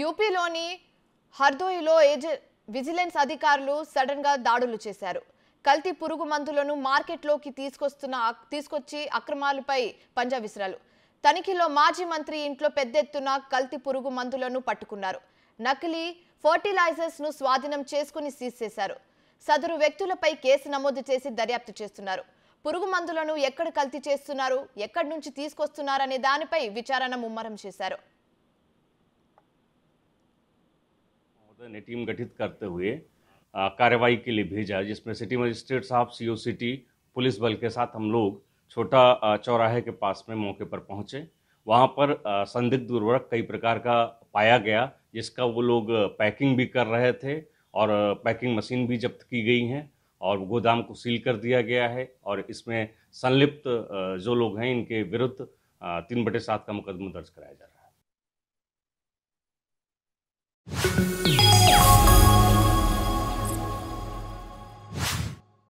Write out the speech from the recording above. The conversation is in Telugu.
యూపీలోని హర్దోయిలో ఏజెన్ విజిలెన్స్ అధికారులు సడన్ గా దాడులు చేశారు కల్తీ పురుగు మందులను మార్కెట్లోకి తీసుకొస్తున్న తీసుకొచ్చి అక్రమాలపై పంజా విసిరాలు తనిఖీలో మాజీ మంత్రి ఇంట్లో పెద్ద ఎత్తున కల్తీ పురుగు మందులను పట్టుకున్నారు నకిలీ ఫర్టిలైజర్స్ ను స్వాధీనం చేసుకుని సీజ్ చేశారు సదరు వ్యక్తులపై కేసు నమోదు చేసి దర్యాప్తు చేస్తున్నారు పురుగు మందులను ఎక్కడ కల్తీ చేస్తున్నారు ఎక్కడి నుంచి తీసుకొస్తున్నారనే దానిపై విచారణ ముమ్మరం చేశారు महोदय ने टीम गठित करते हुए कार्रवाई के लिए भेजा जिसमें सिटी मजिस्ट्रेट साहब सी सिटी पुलिस बल के साथ हम लोग छोटा चौराहे के पास में मौके पर पहुंचे वहां पर संदिग्ध उर्वरक कई प्रकार का पाया गया जिसका वो लोग पैकिंग भी कर रहे थे और पैकिंग मशीन भी जब्त की गई हैं और गोदाम को सील कर दिया गया है और इसमें संलिप्त जो लोग हैं इनके विरुद्ध तीन बटे सात का मुकदमा दर्ज कराया जा रहा है